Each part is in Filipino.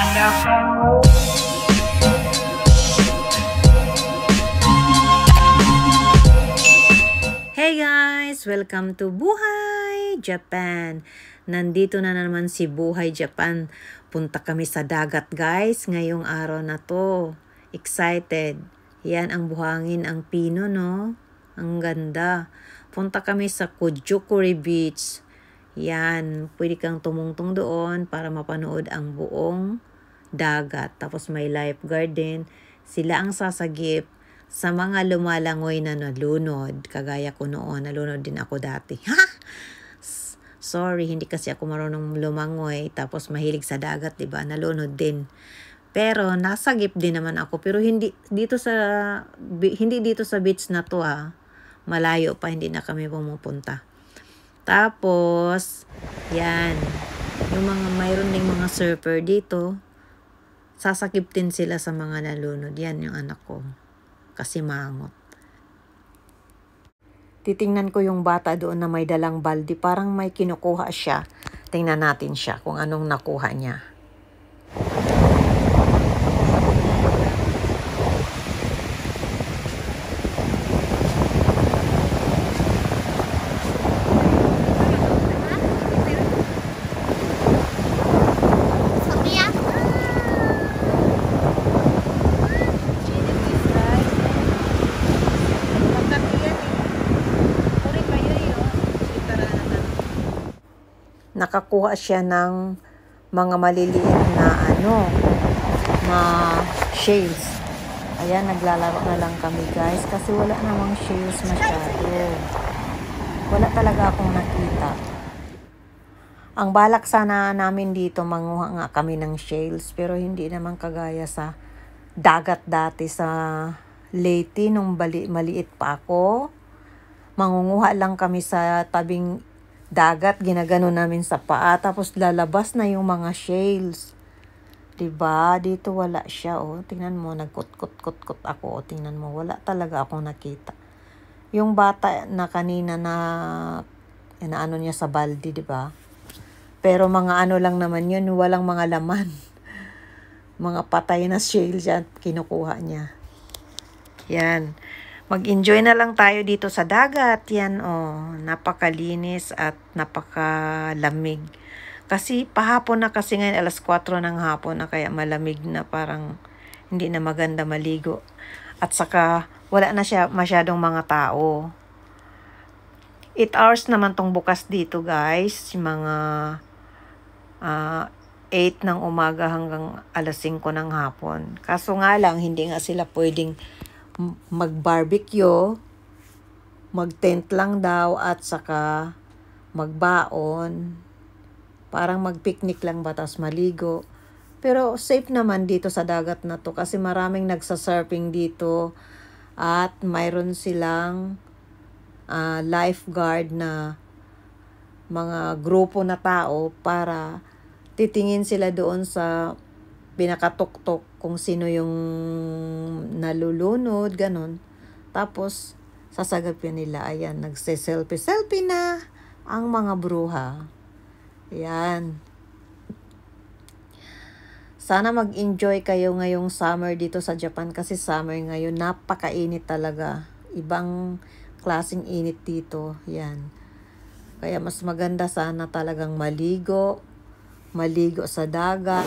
wonderful. Hey guys! Welcome to Buhay Japan! Nandito na naman si Buhay Japan. Punta kami sa dagat guys ngayong araw na to. Excited! Yan ang buhangin ang pino no? Ang ganda. Punta kami sa Kujukuri Beach. Yan, pwede kang tumungtong doon para mapanood ang buong dagat, tapos may lifeguard din. Sila ang sasagip sa mga lumalangoy na nalunod. Kagaya ko noon, nalunod din ako dati. Ha? Sorry, hindi kasi ako marunong lumangoy. Tapos mahilig sa dagat, di ba? Nalunod din. Pero nasagip din naman ako. Pero hindi dito sa, hindi dito sa beach na to ah. Malayo pa, hindi na kami pumupunta. Tapos, yan. Yung mga, mayroon ding mga surfer dito sasakip din sila sa mga nalunod. Yan yung anak ko. Kasi mangot. Titingnan ko yung bata doon na may dalang baldi. Parang may kinukuha siya. Tingnan natin siya kung anong nakuha niya. nakakuha siya ng mga maliliit na ano, na shales. Ayan, naglalaro na lang kami guys kasi wala namang shales masyado. Wala talaga akong nakita. Ang balak sana namin dito, manguha nga kami ng shales pero hindi naman kagaya sa dagat dati sa Leyte nung bali, maliit pa ako. Mangunguha lang kami sa tabing dagat, ginagano namin sa paa, tapos lalabas na yung mga shales. 'di ba? Dito wala siya, oh. Tingnan mo, nagkot kot ako. Oh. Tingnan mo, wala talaga ako nakita. Yung bata na kanina na inaano niya sa baldi, 'di ba? Pero mga ano lang naman 'yun, walang mga laman. mga patay na shale diyan kinukuha niya. Yan. Mag-enjoy na lang tayo dito sa dagat. Yan, oh, napakalinis at napakalamig. Kasi pahapon na kasi ngayon, alas 4 ng hapon na kaya malamig na parang hindi na maganda maligo. At saka, wala na siya masyadong mga tao. 8 hours naman tong bukas dito guys. Mga uh, ah, 8 ng umaga hanggang alas 5 ng hapon. Kaso nga lang, hindi nga sila pwedeng mag-barbecue, mag-tent lang daw at saka magbaon. Parang mag-picnic lang batas maligo. Pero safe naman dito sa dagat na to kasi maraming nagsa-surfing dito at mayroon silang uh, lifeguard na mga grupo na tao para titingin sila doon sa pinakatuktok kung sino yung nalulunod, ganun. Tapos, sasagapin nila, ayan, nagse-selfie-selfie na ang mga bruha. Ayan. Sana mag-enjoy kayo ngayong summer dito sa Japan kasi summer ngayon napakainit talaga. Ibang klasing init dito. Yan. Kaya mas maganda sana talagang maligo, maligo sa dagat.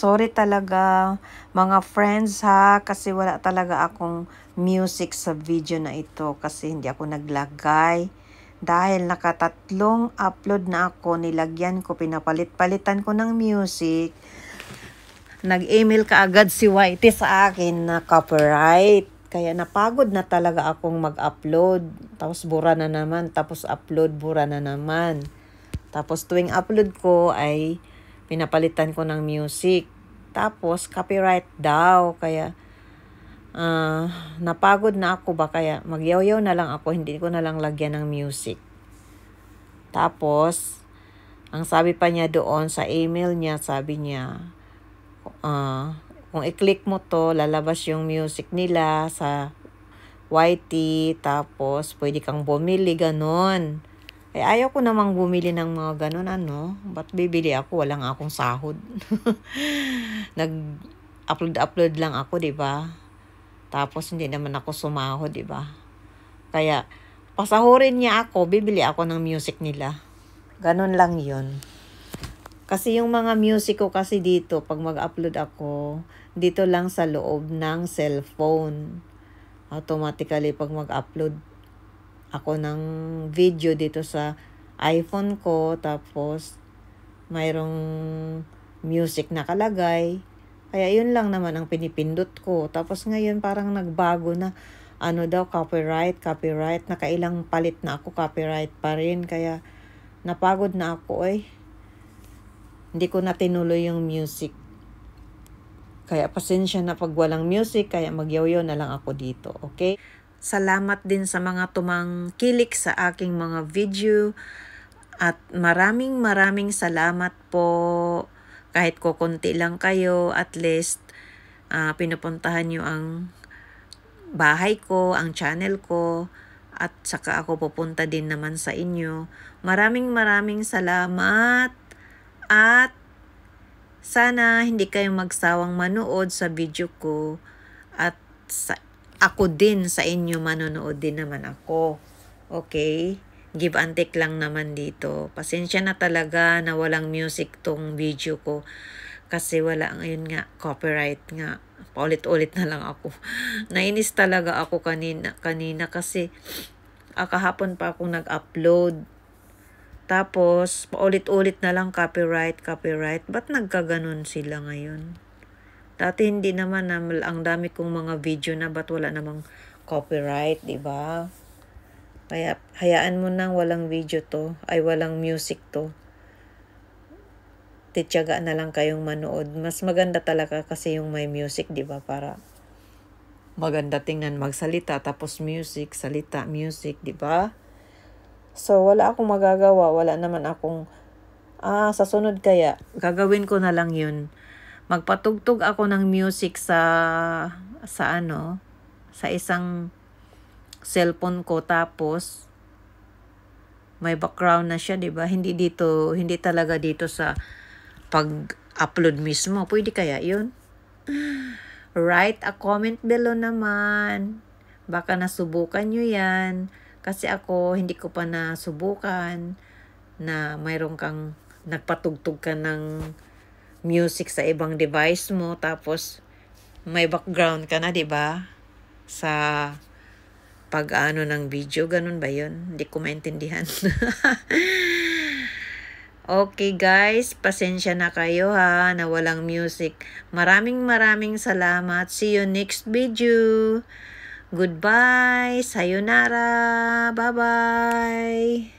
Sorry talaga mga friends ha kasi wala talaga akong music sa video na ito kasi hindi ako naglagay. Dahil nakatatlong upload na ako, nilagyan ko, pinapalit-palitan ko ng music. Nag-email ka agad si YT sa akin na copyright. Kaya napagod na talaga akong mag-upload. Tapos bura na naman. Tapos upload, bura na naman. Tapos tuwing upload ko ay pinapalitan ko ng music. Tapos, copyright daw. Kaya, uh, napagod na ako ba kaya magyaw na lang ako, hindi ko na lang lagyan ng music. Tapos, ang sabi pa niya doon sa email niya, sabi niya, uh, kung i-click mo to, lalabas yung music nila sa YT, tapos pwede kang bumili, ganun. Eh, ayaw ko namang bumili ng mga ganun, ano. Ba't bibili ako? Walang akong sahod. Nag-upload-upload lang ako, ba diba? Tapos, hindi naman ako sumahod, ba diba? Kaya, pasahurin niya ako, bibili ako ng music nila. Ganun lang yon Kasi yung mga music ko kasi dito, pag mag-upload ako, dito lang sa loob ng cellphone. Automatically, pag mag-upload ako ng video dito sa iPhone ko. Tapos, mayroong music nakalagay. Kaya yun lang naman ang pinipindot ko. Tapos ngayon parang nagbago na ano daw copyright, copyright. Nakailang palit na ako copyright pa rin. Kaya napagod na ako eh. Hindi ko na tinuloy yung music. Kaya pasensya na pag walang music, kaya magyoyo na lang ako dito, okay? Salamat din sa mga tumangkilik sa aking mga video at maraming maraming salamat po kahit ko konti lang kayo at least uh, pinupuntahan nyo ang bahay ko, ang channel ko at saka ako pupunta din naman sa inyo. Maraming maraming salamat at sana hindi kayo magsawang manood sa video ko at sa ako din sa inyo, manonood din naman ako. Okay? Give and take lang naman dito. Pasensya na talaga na walang music tong video ko. Kasi wala, ayun nga, copyright nga. Paulit-ulit na lang ako. Nainis talaga ako kanina, kanina kasi ah, kahapon pa ako nag-upload. Tapos, paulit-ulit na lang copyright, copyright. Ba't nagkaganon sila ngayon? Dati hindi naman na ang dami kong mga video na ba't wala namang copyright, 'di ba? Kaya hayaan mo nang walang video to, ay walang music to. Tityaga na lang kayong manood. Mas maganda talaga kasi yung may music, 'di ba? Para maganda tingnan magsalita tapos music, salita, music, 'di ba? So wala akong magagawa, wala naman akong ah sa sunod kaya gagawin ko na lang 'yun magpatugtog ako ng music sa sa ano sa isang cellphone ko tapos may background na siya 'di ba hindi dito hindi talaga dito sa pag-upload mismo pwede kaya 'yun write a comment below naman baka nasubukan nyo 'yan kasi ako hindi ko pa nasubukan na mayroon kang nagpatugtog ka ng music sa ibang device mo tapos may background ka na 'di ba sa pag-ano ng video ganun ba 'yon hindi ko maintindihan Okay guys, pasensya na kayo ha na walang music. Maraming maraming salamat. See you next video. Goodbye. Sayonara. Bye-bye.